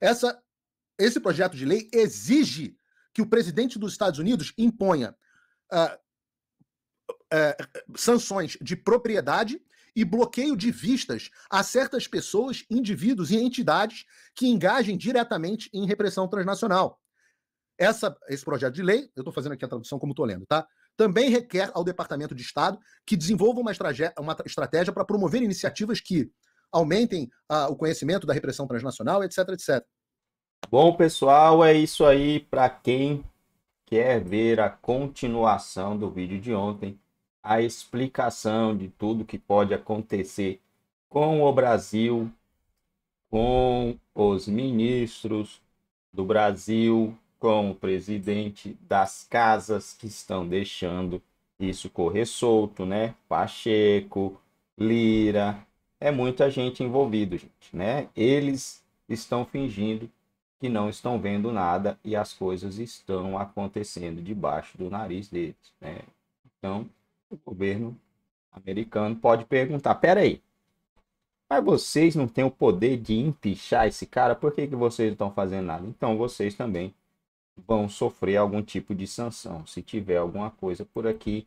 Essa, esse projeto de lei exige que o presidente dos Estados Unidos imponha uh, uh, sanções de propriedade e bloqueio de vistas a certas pessoas, indivíduos e entidades que engajem diretamente em repressão transnacional. Essa, esse projeto de lei, eu estou fazendo aqui a tradução como estou lendo, tá? Também requer ao Departamento de Estado que desenvolva uma, uma estratégia para promover iniciativas que aumentem ah, o conhecimento da repressão transnacional, etc, etc. Bom, pessoal, é isso aí para quem quer ver a continuação do vídeo de ontem, a explicação de tudo que pode acontecer com o Brasil, com os ministros do Brasil, com o presidente das casas que estão deixando isso correr solto, né? Pacheco, Lira, é muita gente envolvida, gente, né? Eles estão fingindo que não estão vendo nada e as coisas estão acontecendo debaixo do nariz deles, né? Então, o governo americano pode perguntar: peraí, mas vocês não têm o poder de empichar esse cara? Por que, que vocês não estão fazendo nada? Então, vocês também vão sofrer algum tipo de sanção. Se tiver alguma coisa por aqui,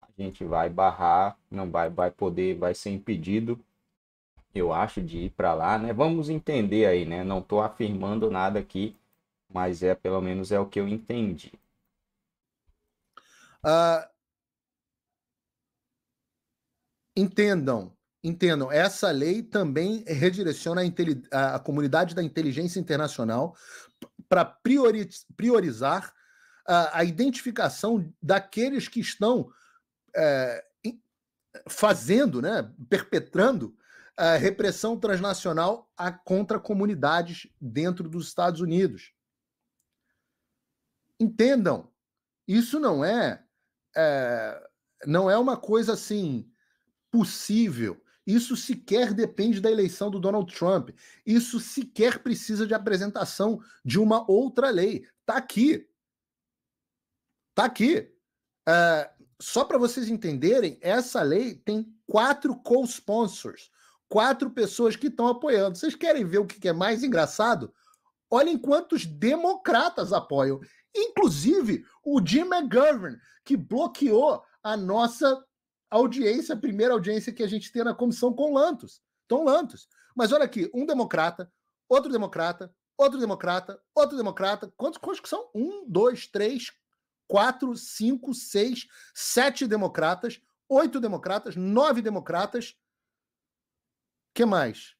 a gente vai barrar, não vai, vai poder, vai ser impedido eu acho, de ir para lá, né? Vamos entender aí, né? Não estou afirmando nada aqui, mas é pelo menos é o que eu entendi. Uh, entendam, entendam, essa lei também redireciona a, a comunidade da inteligência internacional para priori priorizar uh, a identificação daqueles que estão uh, fazendo, né, perpetrando a repressão transnacional a contra comunidades dentro dos Estados Unidos. Entendam, isso não é, é não é uma coisa assim possível. Isso sequer depende da eleição do Donald Trump. Isso sequer precisa de apresentação de uma outra lei. Tá aqui. Tá aqui. Uh, só para vocês entenderem, essa lei tem quatro co-sponsors quatro pessoas que estão apoiando. Vocês querem ver o que é mais engraçado? Olhem quantos democratas apoiam. Inclusive o Jim McGovern, que bloqueou a nossa audiência, a primeira audiência que a gente tem na comissão com Lantos. Tom Lantos. Mas olha aqui, um democrata, outro democrata, outro democrata, outro democrata. Quantos, quantos que são? Um, dois, três, quatro, cinco, seis, sete democratas, oito democratas, nove democratas, que mais?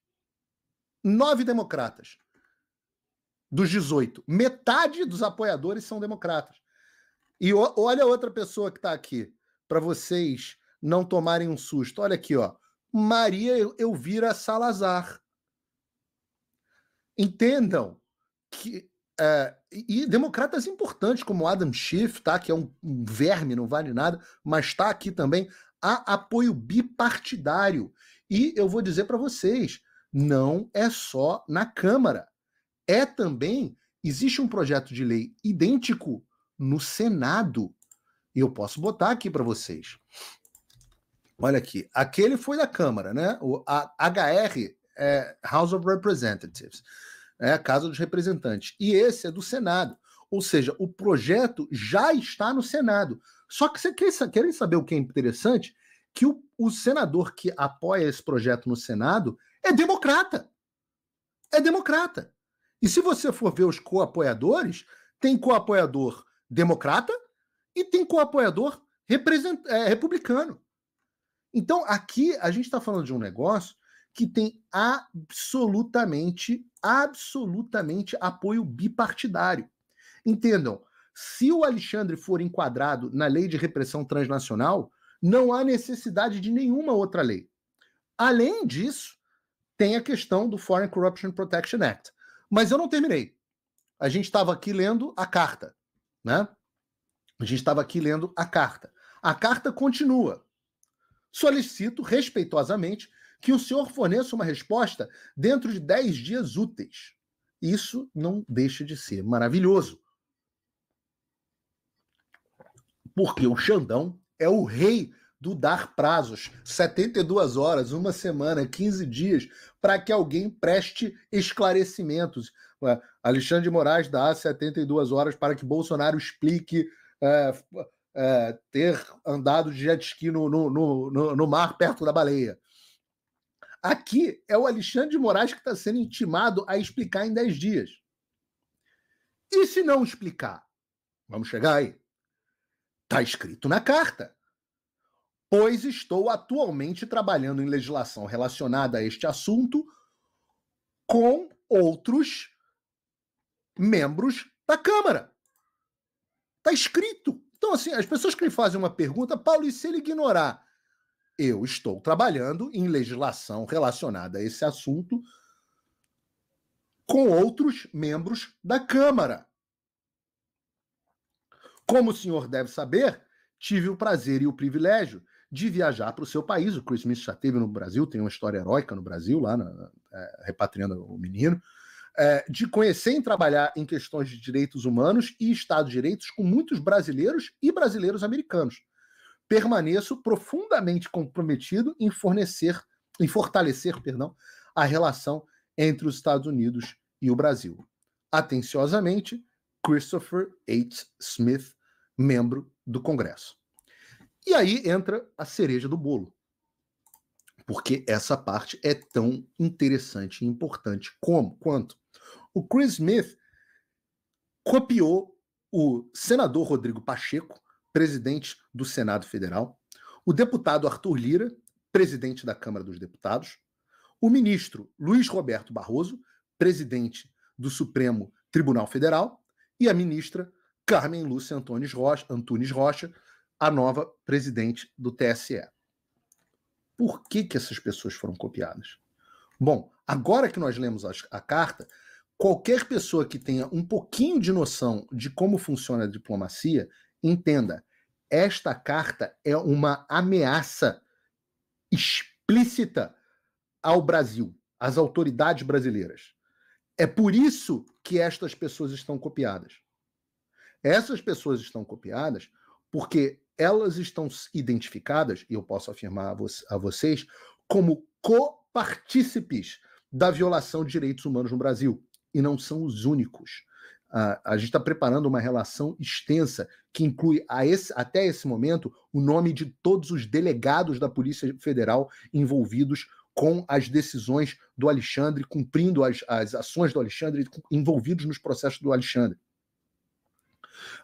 Nove democratas dos 18. Metade dos apoiadores são democratas. E olha outra pessoa que está aqui, para vocês não tomarem um susto. Olha aqui, ó. Maria Elvira Salazar. Entendam que. É, e democratas importantes como Adam Schiff, tá? que é um, um verme, não vale nada, mas está aqui também. Há apoio bipartidário. E eu vou dizer para vocês, não é só na Câmara. É também existe um projeto de lei idêntico no Senado. E eu posso botar aqui para vocês. Olha aqui, aquele foi da Câmara, né? O HR é House of Representatives, é a Casa dos Representantes. E esse é do Senado. Ou seja, o projeto já está no Senado. Só que você querem saber o que é interessante? que o, o senador que apoia esse projeto no Senado é democrata. É democrata. E se você for ver os co-apoiadores, tem co-apoiador democrata e tem co-apoiador é, republicano. Então, aqui a gente está falando de um negócio que tem absolutamente, absolutamente apoio bipartidário. Entendam, se o Alexandre for enquadrado na lei de repressão transnacional, não há necessidade de nenhuma outra lei. Além disso, tem a questão do Foreign Corruption Protection Act. Mas eu não terminei. A gente estava aqui lendo a carta, né? A gente estava aqui lendo a carta. A carta continua. Solicito respeitosamente que o senhor forneça uma resposta dentro de 10 dias úteis. Isso não deixa de ser maravilhoso. Porque o Xandão é o rei do dar prazos, 72 horas, uma semana, 15 dias, para que alguém preste esclarecimentos. Alexandre de Moraes dá 72 horas para que Bolsonaro explique é, é, ter andado de jet ski no, no, no, no, mar perto da baleia. Aqui é o Alexandre de Moraes que está sendo intimado a explicar em 10 dias. E se não explicar? Vamos chegar aí. Está escrito na carta. Pois estou atualmente trabalhando em legislação relacionada a este assunto com outros membros da Câmara. Está escrito. Então, assim, as pessoas que me fazem uma pergunta, Paulo, e se ele ignorar? Eu estou trabalhando em legislação relacionada a esse assunto com outros membros da Câmara. Como o senhor deve saber, tive o prazer e o privilégio de viajar para o seu país. O Chris Smith já teve no Brasil, tem uma história heróica no Brasil, lá na, é, repatriando o menino. É, de conhecer e trabalhar em questões de direitos humanos e Estado de Direitos com muitos brasileiros e brasileiros americanos. Permaneço profundamente comprometido em fornecer, em fortalecer, perdão, a relação entre os Estados Unidos e o Brasil. Atenciosamente, Christopher H. Smith membro do Congresso. E aí entra a cereja do bolo. Porque essa parte é tão interessante e importante como quanto o Chris Smith copiou o senador Rodrigo Pacheco, presidente do Senado Federal, o deputado Arthur Lira, presidente da Câmara dos Deputados, o ministro Luiz Roberto Barroso, presidente do Supremo Tribunal Federal, e a ministra Carmen Lúcia Antunes Rocha, Antunes Rocha, a nova presidente do TSE. Por que, que essas pessoas foram copiadas? Bom, agora que nós lemos a, a carta, qualquer pessoa que tenha um pouquinho de noção de como funciona a diplomacia, entenda, esta carta é uma ameaça explícita ao Brasil, às autoridades brasileiras. É por isso que estas pessoas estão copiadas. Essas pessoas estão copiadas porque elas estão identificadas, e eu posso afirmar a, vo a vocês, como copartícipes da violação de direitos humanos no Brasil. E não são os únicos. Uh, a gente está preparando uma relação extensa que inclui esse, até esse momento o nome de todos os delegados da Polícia Federal envolvidos com as decisões do Alexandre, cumprindo as, as ações do Alexandre, envolvidos nos processos do Alexandre.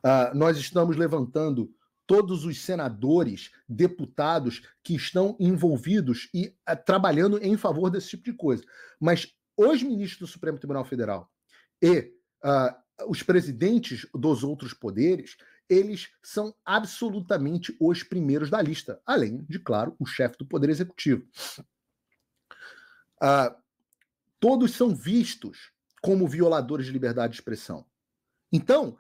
Uh, nós estamos levantando todos os senadores, deputados que estão envolvidos e uh, trabalhando em favor desse tipo de coisa. Mas os ministros do Supremo Tribunal Federal e uh, os presidentes dos outros poderes, eles são absolutamente os primeiros da lista, além de, claro, o chefe do Poder Executivo. Uh, todos são vistos como violadores de liberdade de expressão. Então,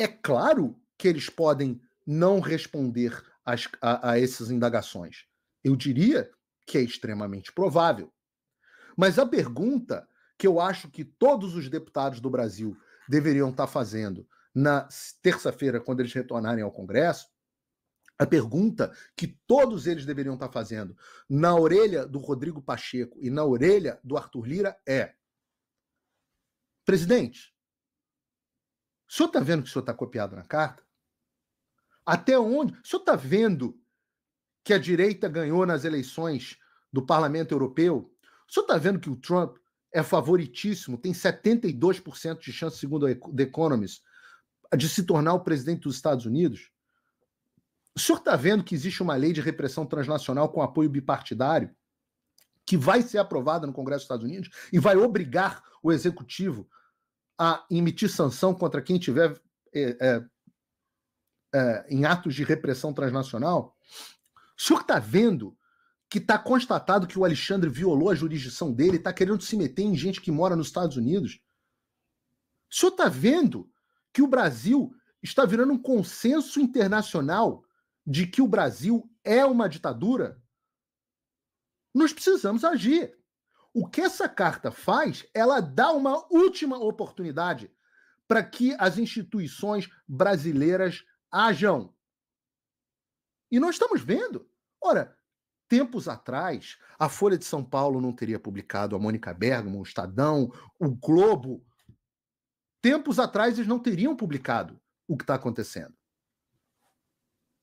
é claro que eles podem não responder a, a essas indagações. Eu diria que é extremamente provável. Mas a pergunta que eu acho que todos os deputados do Brasil deveriam estar tá fazendo na terça-feira, quando eles retornarem ao Congresso, a pergunta que todos eles deveriam estar tá fazendo na orelha do Rodrigo Pacheco e na orelha do Arthur Lira é: presidente, o senhor está vendo que o senhor está copiado na carta? Até onde? O senhor está vendo que a direita ganhou nas eleições do parlamento europeu? O senhor está vendo que o Trump é favoritíssimo, tem 72% de chance, segundo a The Economist, de se tornar o presidente dos Estados Unidos? O senhor está vendo que existe uma lei de repressão transnacional com apoio bipartidário que vai ser aprovada no Congresso dos Estados Unidos e vai obrigar o executivo a emitir sanção contra quem tiver é, é, é, em atos de repressão transnacional, o senhor está vendo que está constatado que o Alexandre violou a jurisdição dele, está querendo se meter em gente que mora nos Estados Unidos? O senhor está vendo que o Brasil está virando um consenso internacional de que o Brasil é uma ditadura? Nós precisamos agir. O que essa carta faz, ela dá uma última oportunidade para que as instituições brasileiras hajam. E nós estamos vendo. Ora, tempos atrás, a Folha de São Paulo não teria publicado a Mônica Bergamo, o Estadão, o Globo. Tempos atrás, eles não teriam publicado o que está acontecendo.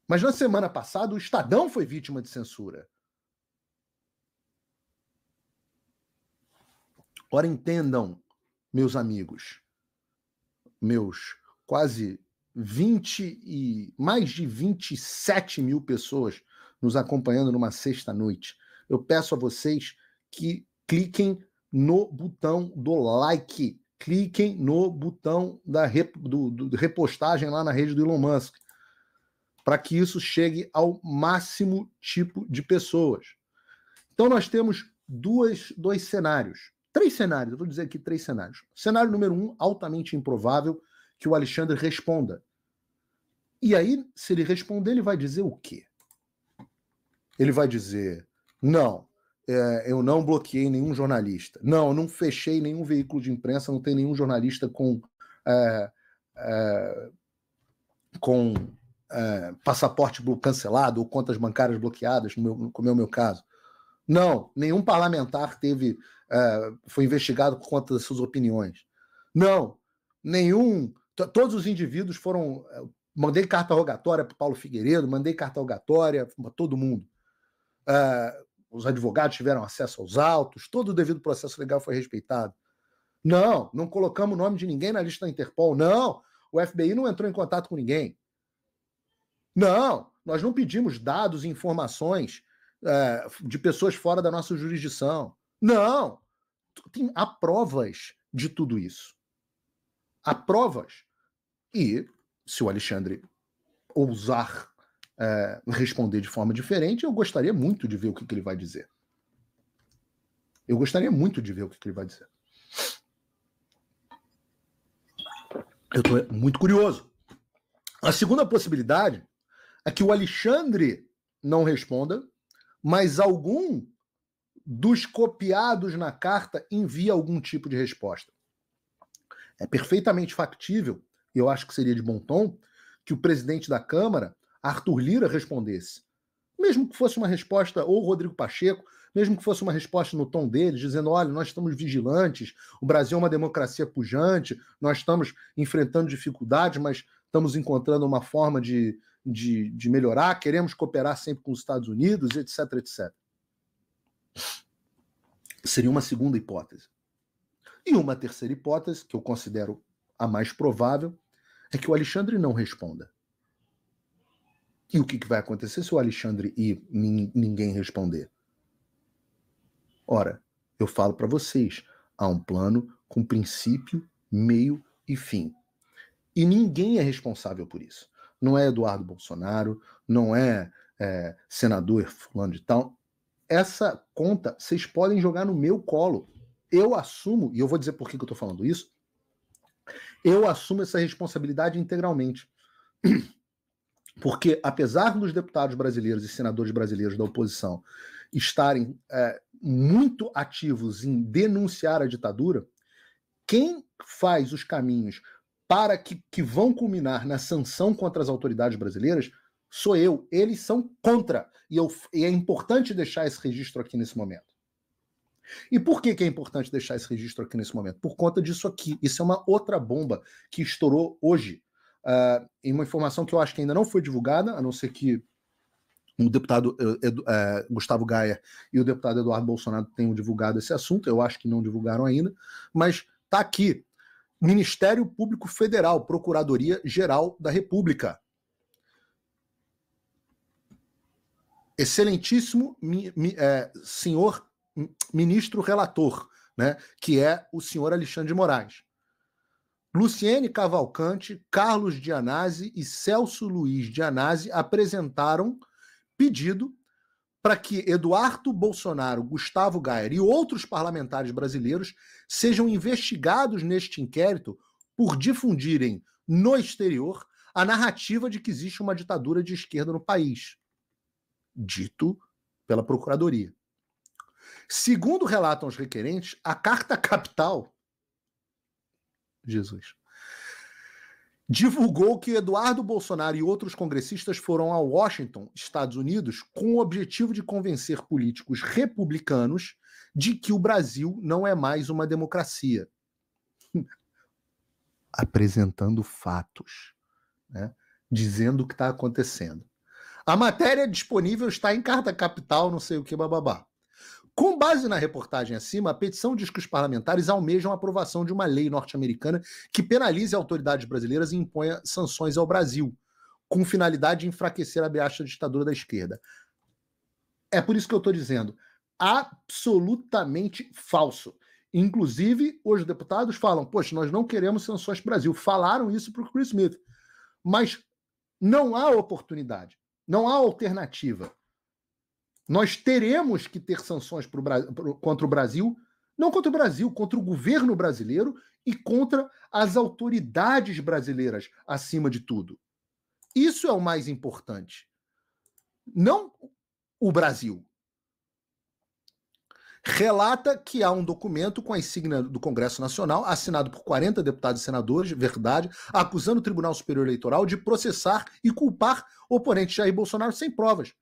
Mas na semana passada, o Estadão foi vítima de censura. Ora, entendam, meus amigos, meus quase 20 e mais de 27 mil pessoas nos acompanhando numa sexta-noite. Eu peço a vocês que cliquem no botão do like, cliquem no botão da rep, do, do, repostagem lá na rede do Elon Musk, para que isso chegue ao máximo tipo de pessoas. Então, nós temos duas, dois cenários. Três cenários, eu vou dizer aqui três cenários. Cenário número um, altamente improvável que o Alexandre responda. E aí, se ele responder, ele vai dizer o quê? Ele vai dizer: não, é, eu não bloqueei nenhum jornalista. Não, eu não fechei nenhum veículo de imprensa, não tem nenhum jornalista com. É, é, com é, passaporte cancelado ou contas bancárias bloqueadas, no meu, como é o meu caso. Não, nenhum parlamentar teve uh, foi investigado por conta das suas opiniões. Não, nenhum. Todos os indivíduos foram. Uh, mandei carta rogatória para Paulo Figueiredo, mandei carta rogatória para todo mundo. Uh, os advogados tiveram acesso aos autos, todo o devido processo legal foi respeitado. Não, não colocamos o nome de ninguém na lista da Interpol. Não, o FBI não entrou em contato com ninguém. Não, nós não pedimos dados e informações uh, de pessoas fora da nossa jurisdição. Não. Tem, há provas de tudo isso. Há provas. E se o Alexandre ousar é, responder de forma diferente, eu gostaria muito de ver o que, que ele vai dizer. Eu gostaria muito de ver o que, que ele vai dizer. Eu estou muito curioso. A segunda possibilidade é que o Alexandre não responda, mas algum dos copiados na carta envia algum tipo de resposta. É perfeitamente factível, e eu acho que seria de bom tom, que o presidente da Câmara, Arthur Lira, respondesse. Mesmo que fosse uma resposta, ou Rodrigo Pacheco, mesmo que fosse uma resposta no tom dele, dizendo: olha, nós estamos vigilantes, o Brasil é uma democracia pujante, nós estamos enfrentando dificuldades, mas estamos encontrando uma forma de, de, de melhorar, queremos cooperar sempre com os Estados Unidos, etc, etc. Seria uma segunda hipótese. E uma terceira hipótese, que eu considero a mais provável, é que o Alexandre não responda. E o que, que vai acontecer se o Alexandre e ninguém responder? Ora, eu falo para vocês, há um plano com princípio, meio e fim. E ninguém é responsável por isso. Não é Eduardo Bolsonaro, não é, é senador fulano de tal, essa conta vocês podem jogar no meu colo. Eu assumo, e eu vou dizer por que, que eu estou falando isso, eu assumo essa responsabilidade integralmente. Porque, apesar dos deputados brasileiros e senadores brasileiros da oposição estarem é, muito ativos em denunciar a ditadura, quem faz os caminhos para que, que vão culminar na sanção contra as autoridades brasileiras sou eu. Eles são contra. E, eu, e é importante deixar esse registro aqui nesse momento. E por que, que é importante deixar esse registro aqui nesse momento? Por conta disso aqui. Isso é uma outra bomba que estourou hoje. Uh, ah, em uma informação que eu acho que ainda não foi divulgada, a não ser que o deputado eh, Edu, eh, Gustavo Gaia e o deputado Eduardo Bolsonaro tenham divulgado esse assunto, eu acho que não divulgaram ainda, mas está aqui. Ministério Público Federal, Procuradoria Geral da República. excelentíssimo mi, mi, é, senhor ministro relator, né, que é o senhor Alexandre de Moraes. Luciene Cavalcante, Carlos Dianazzi e Celso Luiz Dianazzi apresentaram pedido para que Eduardo Bolsonaro, Gustavo Gayer e outros parlamentares brasileiros sejam investigados neste inquérito por difundirem no exterior a narrativa de que existe uma ditadura de esquerda no país dito pela Procuradoria. Segundo relatam os requerentes, a carta capital. Jesus. Divulgou que Eduardo Bolsonaro e outros congressistas foram a Washington, Estados Unidos, com o objetivo de convencer políticos republicanos de que o Brasil não é mais uma democracia. Apresentando fatos, né? dizendo o que está acontecendo. A matéria disponível está em carta capital, não sei o que, bababá. Com base na reportagem acima, a petição diz que os parlamentares almejam a aprovação de uma lei norte-americana que penalize autoridades brasileiras e imponha sanções ao Brasil, com finalidade de enfraquecer a beacha ditadura da esquerda. É por isso que eu estou dizendo, absolutamente falso. Inclusive, hoje os deputados falam: poxa, nós não queremos sanções para o Brasil. Falaram isso para o Chris Smith. Mas não há oportunidade. Não há alternativa. Nós teremos que ter sanções pro, contra o Brasil, não contra o Brasil, contra o governo brasileiro e contra as autoridades brasileiras, acima de tudo. Isso é o mais importante. Não o Brasil relata que há um documento com a insígnia do Congresso Nacional, assinado por 40 deputados e senadores, verdade, acusando o Tribunal Superior Eleitoral de processar e culpar oponente Jair Bolsonaro sem provas.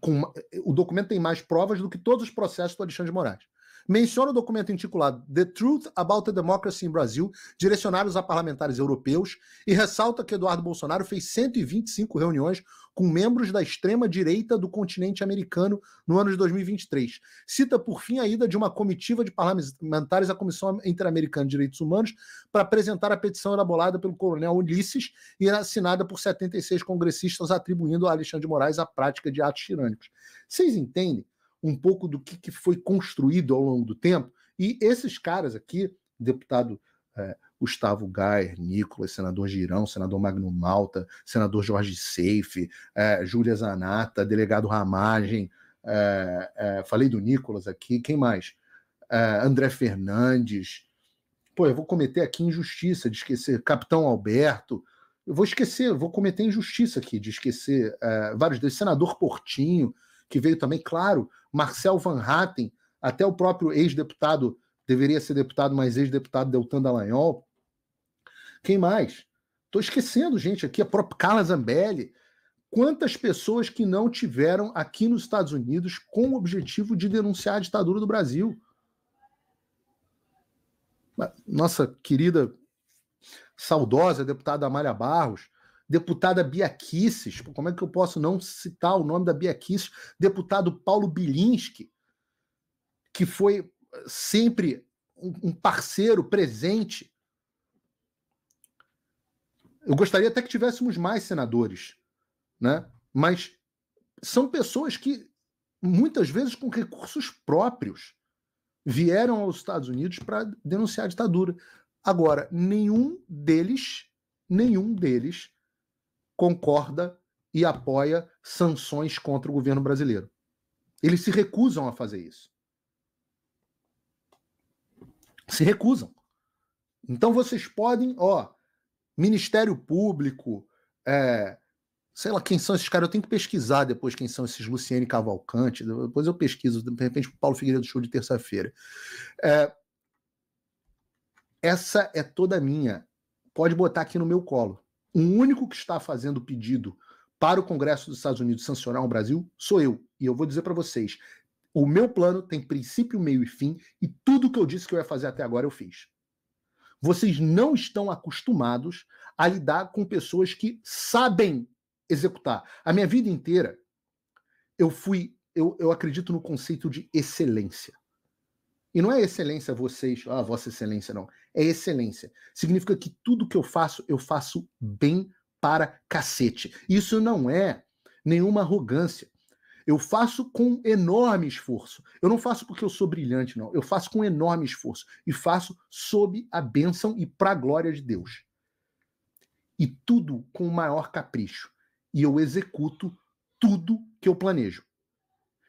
Com, eh, o documento tem mais provas do que todos os processos do Alexandre de Moraes menciona o documento intitulado The Truth About a Democracy in Brazil, direcionados a parlamentares europeus, e ressalta que Eduardo Bolsonaro fez 125 reuniões com membros da extrema-direita do continente americano no ano de 2023. Cita, por fim, a ida de uma comitiva de parlamentares à Comissão Interamericana de Direitos Humanos para apresentar a petição elaborada pelo coronel Ulisses e assinada por 76 congressistas, atribuindo a Alexandre de Moraes a prática de atos tirânicos. Vocês entendem? um pouco do que, que foi construído ao longo do tempo. E esses caras aqui, deputado é, Gustavo Gayer, Nicolas, senador Girão, senador Magno Malta, senador Jorge Seife, é, Júlia Zanata, delegado Ramagem, é, é, falei do Nicolas aqui, quem mais? É, André Fernandes. Pô, eu vou cometer aqui injustiça de esquecer Capitão Alberto. Eu vou esquecer, vou cometer injustiça aqui de esquecer é, vários deles. Senador Portinho, que veio também, claro, Marcel Van Hatten, até o próprio ex-deputado, deveria ser deputado, mas ex-deputado Deltan Dallagnol. Quem mais? Estou esquecendo, gente, aqui, a própria Carla Zambelli. Quantas pessoas que não tiveram aqui nos Estados Unidos com o objetivo de denunciar a ditadura do Brasil? Nossa querida, saudosa deputada Amália Barros, deputada Bia Kicis, como é que eu posso não citar o nome da Bia Kicis, deputado Paulo Bilinski, que foi eh, sempre um parceiro presente. Eu gostaria até que tivéssemos mais senadores, né? Mas são pessoas que muitas vezes com recursos próprios vieram aos Estados Unidos para denunciar a ditadura. Agora, nenhum deles, nenhum deles concorda e apoia sanções contra o governo brasileiro. Eles se recusam a fazer isso. Se recusam. Então vocês podem, ó, Ministério Público, é, sei lá quem são esses caras, eu tenho que pesquisar depois quem são esses Luciene Cavalcante, depois eu pesquiso, de repente, o Paulo Figueiredo Show de terça-feira. É, essa é toda minha. Pode botar aqui no meu colo. O único que está fazendo pedido para o Congresso dos Estados Unidos sancionar o Brasil sou eu. E eu vou dizer para vocês: o meu plano tem princípio, meio e fim, e tudo que eu disse que eu ia fazer até agora eu fiz. Vocês não estão acostumados a lidar com pessoas que sabem executar. A minha vida inteira eu fui, eu, eu acredito no conceito de excelência. E não é excelência vocês, ah, Vossa Excelência, não é excelência. Significa que tudo que eu faço, eu faço bem para cacete. Isso não é nenhuma arrogância. Eu faço com enorme esforço. Eu não faço porque eu sou brilhante, não. Eu faço com enorme esforço. E faço sob a bênção e para a glória de Deus. E tudo com o maior capricho. E eu executo tudo que eu planejo.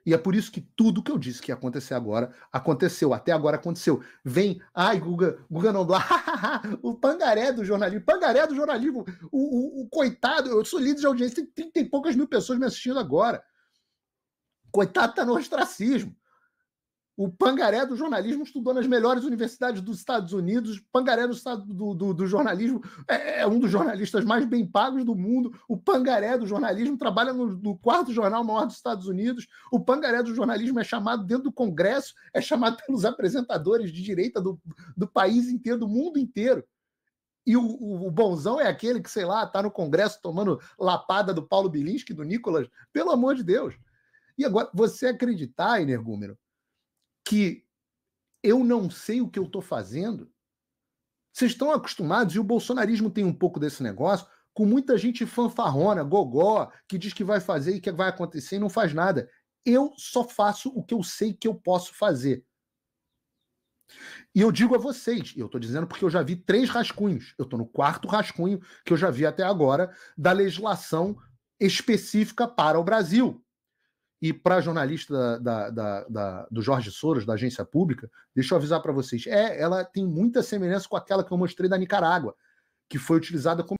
E é por isso que tudo que eu disse que ia acontecer agora, aconteceu. Até agora aconteceu. Vem, ai, Guga, Guga Noblar, o pangaré do jornalismo. Pangaré do jornalismo. O, o, o, coitado, eu sou líder de audiência, tem 30 e poucas mil pessoas me assistindo agora. Coitado tá no ostracismo. O Pangaré do jornalismo estudou nas melhores universidades dos Estados Unidos. Pangaré do, do, do, do jornalismo é, é, um dos jornalistas mais bem pagos do mundo. O Pangaré do jornalismo trabalha no, no, quarto jornal maior dos Estados Unidos. O Pangaré do jornalismo é chamado dentro do Congresso, é chamado pelos apresentadores de direita do, do país inteiro, do mundo inteiro. E o, o, o bonzão é aquele que, sei lá, está no Congresso tomando lapada do Paulo Bilinski, do Nicolas. Pelo amor de Deus. E agora, você acreditar, Energúmero, que eu não sei o que eu estou fazendo. Vocês estão acostumados, e o bolsonarismo tem um pouco desse negócio, com muita gente fanfarrona, gogó, que diz que vai fazer e que vai acontecer e não faz nada. Eu só faço o que eu sei que eu posso fazer. E eu digo a vocês, eu estou dizendo porque eu já vi três rascunhos, eu estou no quarto rascunho que eu já vi até agora da legislação específica para o Brasil e para jornalista da, da, da, do Jorge Soros, da agência pública, deixa eu avisar para vocês, é, ela tem muita semelhança com aquela que eu mostrei da Nicarágua, que foi utilizada como.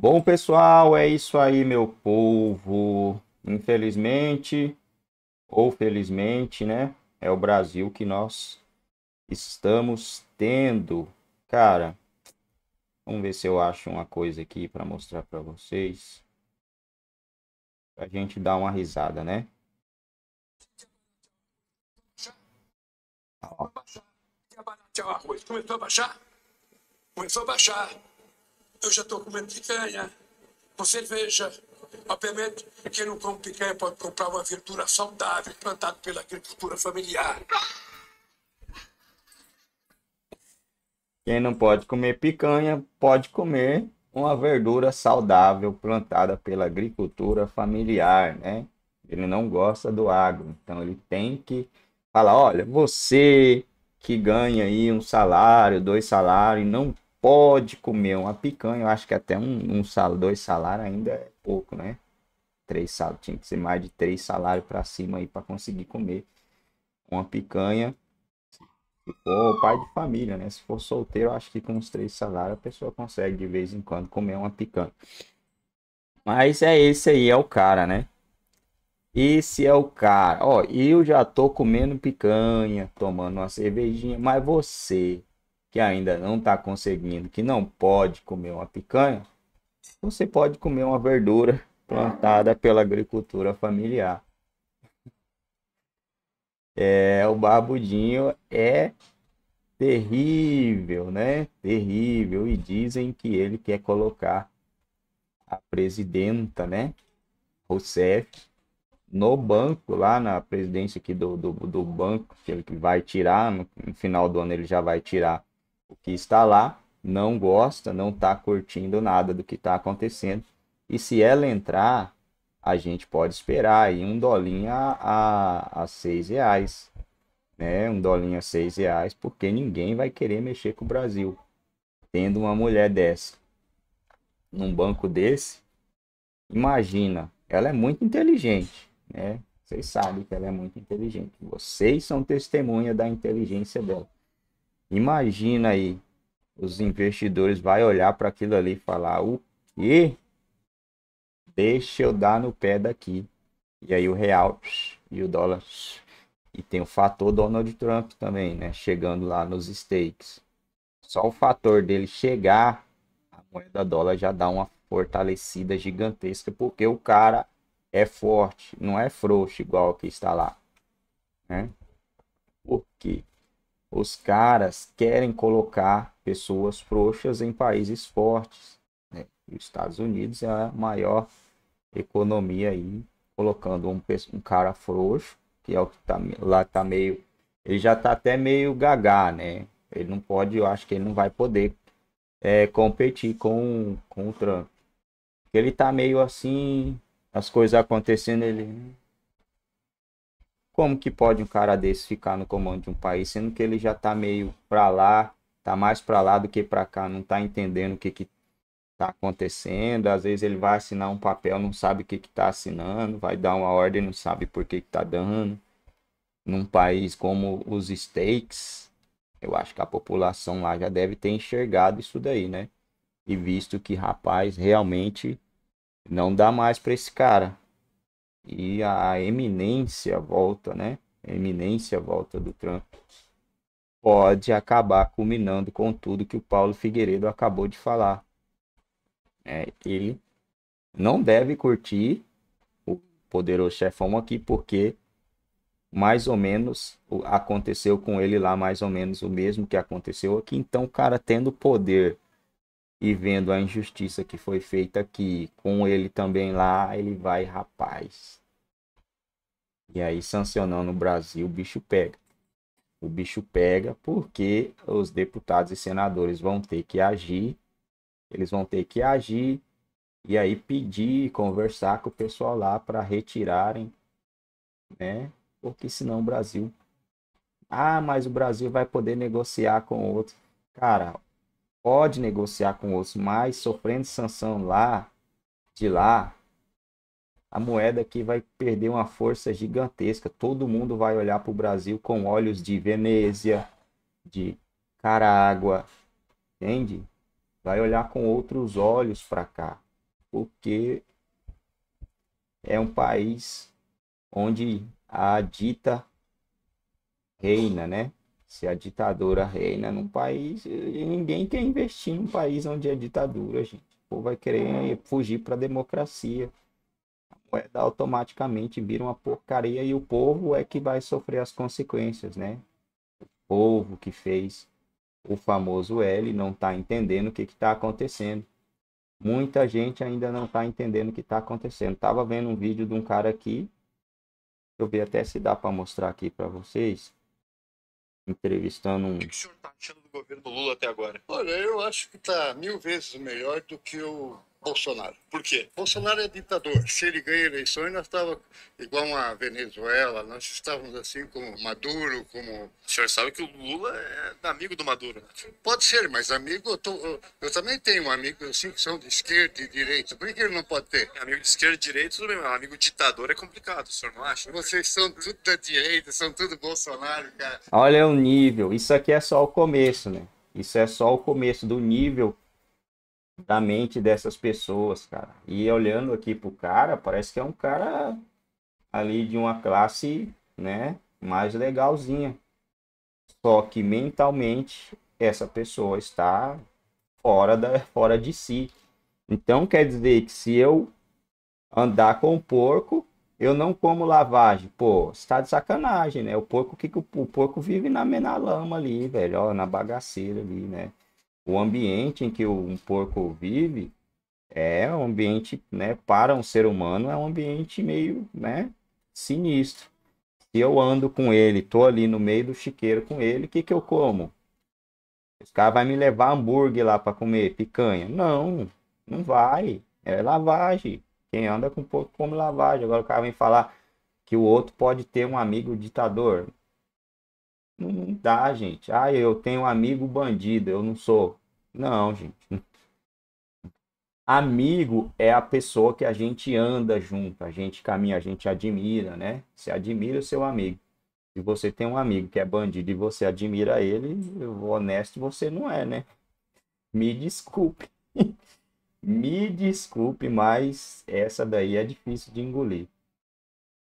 Bom, pessoal, é isso aí, meu povo. Infelizmente, ou felizmente, né? É o Brasil que nós estamos tendo. Cara, vamos ver se eu acho uma coisa aqui para mostrar para vocês a gente dá uma risada, né? a baixar, baratear o arroz. Começou a baixar? Começou a baixar. Eu já estou comendo picanha, com cerveja. Obviamente, quem não come picanha pode comprar uma verdura saudável, plantada pela agricultura familiar. Quem não pode comer picanha, pode comer uma verdura saudável plantada pela agricultura familiar, né? Ele não gosta do agro, então ele tem que Fala, olha, você que ganha aí um salário, dois salários, não pode comer uma picanha. Eu acho que até um, um sal, dois salários ainda é pouco, né? Três salários, tinha que ser mais de três salários para cima aí para conseguir comer uma picanha. o pai de família, né? Se for solteiro, acho que com uns três salários a pessoa consegue de vez em quando comer uma picanha. Mas é esse aí, é o cara, né? Esse é o cara. Ó, eu já tô comendo picanha, tomando uma cervejinha, mas você que ainda não tá conseguindo, que não pode comer uma picanha, você pode comer uma verdura plantada pela agricultura familiar. É, o barbudinho é terrível, né? Terrível. E dizem que ele quer colocar a presidenta, né? Rousseff no banco, lá na presidência aqui do, do, do banco, que ele vai tirar, no, no, final do ano ele já vai tirar o que está lá, não gosta, não está curtindo nada do que está acontecendo. E se ela entrar, a gente pode esperar aí um dolinho a, a, a seis reais, né? Um dolinho a seis reais, porque ninguém vai querer mexer com o Brasil. Tendo uma mulher dessa, num banco desse, imagina, ela é muito inteligente né? Vocês sabem que ela é muito inteligente. Vocês são testemunha da inteligência dela. Imagina aí, os investidores vai olhar para aquilo ali e falar: "O quê? Deixa eu dar no pé daqui". E aí o real e o dólar e tem o fator Donald Trump também, né, chegando lá nos stakes. Só o fator dele chegar, a moeda dólar já dá uma fortalecida gigantesca porque o cara é forte, não é frouxo igual que está lá, né? Porque os caras querem colocar pessoas frouxas em países fortes. Né? Os Estados Unidos é a maior economia aí, colocando um, um cara frouxo, que é o que tá, lá está meio. Ele já está até meio gagá, né? Ele não pode, eu acho que ele não vai poder é, competir com, com o Trump. Ele está meio assim, as coisas acontecendo, ele. Como que pode um cara desse ficar no comando de um país, sendo que ele já tá meio pra lá, tá mais pra lá do que pra cá, não tá entendendo o que que tá acontecendo, às vezes ele vai assinar um papel, não sabe o que que tá assinando, vai dar uma ordem, não sabe por que que tá dando. Num país como os States, eu acho que a população lá já deve ter enxergado isso daí, né? E visto que, rapaz, realmente não dá mais para esse cara. E a eminência volta, né? A eminência volta do Trump pode acabar culminando com tudo que o Paulo Figueiredo acabou de falar. É, ele não deve curtir o poderoso chefão aqui, porque mais ou menos aconteceu com ele lá, mais ou menos o mesmo que aconteceu aqui. Então, o cara tendo poder e vendo a injustiça que foi feita aqui, com ele também lá, ele vai, rapaz. E aí, sancionando o Brasil, o bicho pega. O bicho pega porque os deputados e senadores vão ter que agir, eles vão ter que agir e aí pedir, conversar com o pessoal lá para retirarem, né? Porque senão o Brasil. Ah, mas o Brasil vai poder negociar com outro. Cara, pode negociar com outros, mas sofrendo sanção lá, de lá, a moeda aqui vai perder uma força gigantesca. Todo mundo vai olhar para o Brasil com olhos de Venezia, de Carágua, entende? Vai olhar com outros olhos para cá, porque é um país onde a dita reina, né? Se a ditadura reina num país, ninguém quer investir num país onde é ditadura, gente. O povo vai querer fugir para a democracia. A moeda automaticamente vira uma porcaria e o povo é que vai sofrer as consequências, né? O povo que fez o famoso L não está entendendo o que está acontecendo. Muita gente ainda não está entendendo o que está acontecendo. Tava vendo um vídeo de um cara aqui. Eu ver até se dá para mostrar aqui para vocês entrevistando um. O que o senhor está achando do governo Lula até agora? Olha, eu acho que está mil vezes melhor do que o Bolsonaro. Por quê? Bolsonaro é ditador. Se ele ganha eleições, nós estávamos igual a Venezuela, nós estávamos assim como Maduro, como... O senhor sabe que o Lula é amigo do Maduro. Né? Pode ser, mas amigo, eu, tô... eu também tenho um amigo assim que são de esquerda e direita. Por que ele não pode ter? Amigo de esquerda e direita, tudo bem, mas amigo ditador é complicado, o senhor não acha? Vocês são tudo da direita, são tudo Bolsonaro, cara. Olha o nível, isso aqui é só o começo, né? Isso é só o começo do nível da mente dessas pessoas, cara. E olhando aqui pro cara, parece que é um cara ali de uma classe, né, mais legalzinha. Só que mentalmente essa pessoa está fora da fora de si. Então quer dizer que se eu andar com o porco, eu não como lavagem. Pô, está de sacanagem, né? O porco que, que o, o porco vive na, menalama lama ali, velho, ó, na bagaceira ali, né? o ambiente em que um porco vive é um ambiente, né, para um ser humano, é um ambiente meio, né, sinistro. Se eu ando com ele, tô ali no meio do chiqueiro com ele, o que que eu como? Esse cara vai me levar hambúrguer lá para comer picanha? Não, não vai. É lavagem. Quem anda com porco come lavagem. Agora o cara vem falar que o outro pode ter um amigo ditador. Não, dá, gente. Ah, eu tenho um amigo bandido, eu não sou. Não, gente. Amigo é a pessoa que a gente anda junto, a gente caminha, a gente admira, né? Você admira o seu amigo. Se você tem um amigo que é bandido e você admira ele, honesto você não é, né? Me desculpe. Me desculpe, mas essa daí é difícil de engolir.